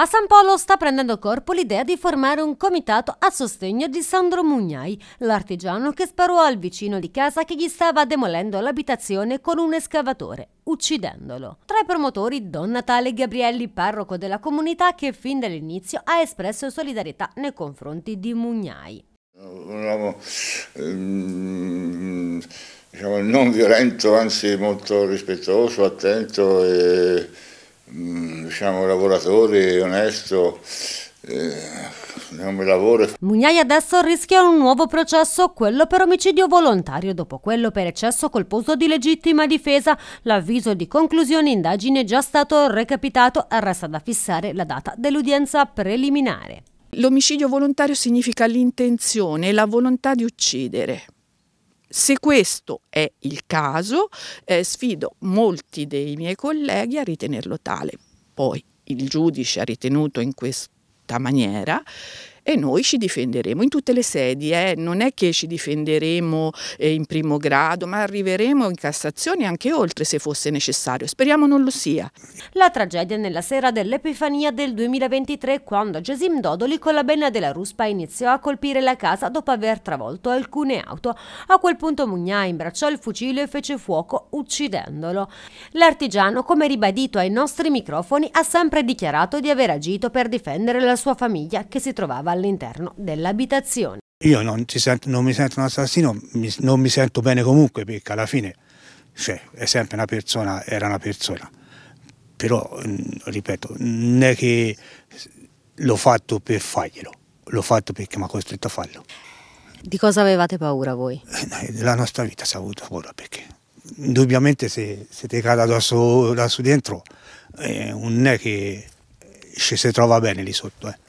A San Polo sta prendendo corpo l'idea di formare un comitato a sostegno di Sandro Mugnai, l'artigiano che sparò al vicino di casa che gli stava demolendo l'abitazione con un escavatore, uccidendolo. Tra i promotori Don Natale Gabrielli, parroco della comunità, che fin dall'inizio ha espresso solidarietà nei confronti di Mugnai. Un uomo ehm, diciamo, non violento, anzi molto rispettoso, attento e Mm, diciamo, lavoratore, onesto, non eh, mi lavoro. Mugnai adesso rischia un nuovo processo, quello per omicidio volontario, dopo quello per eccesso colposo di legittima difesa. L'avviso di conclusione indagine è già stato recapitato, resta da fissare la data dell'udienza preliminare. L'omicidio volontario significa l'intenzione, e la volontà di uccidere. Se questo è il caso, eh, sfido molti dei miei colleghi a ritenerlo tale. Poi il giudice ha ritenuto in questa maniera e noi ci difenderemo in tutte le sedi, eh. non è che ci difenderemo eh, in primo grado, ma arriveremo in Cassazione anche oltre se fosse necessario, speriamo non lo sia. La tragedia nella sera dell'Epifania del 2023 quando Gesim Dodoli con la benna della Ruspa iniziò a colpire la casa dopo aver travolto alcune auto. A quel punto Mugna imbracciò il fucile e fece fuoco uccidendolo. L'artigiano, come ribadito ai nostri microfoni, ha sempre dichiarato di aver agito per difendere la sua famiglia che si trovava alla all'interno dell'abitazione. Io non, sento, non, mi sento un assassino, mi, non mi sento bene comunque perché alla fine cioè, è sempre una persona, era una persona. Però, mm, ripeto, non è che l'ho fatto per farglielo, l'ho fatto perché mi ha costretto a farlo. Di cosa avevate paura voi? Della eh, nostra vita si è avuto paura perché indubbiamente se, se ti cade addosso da su dentro eh, non è che eh, ci si trova bene lì sotto. Eh.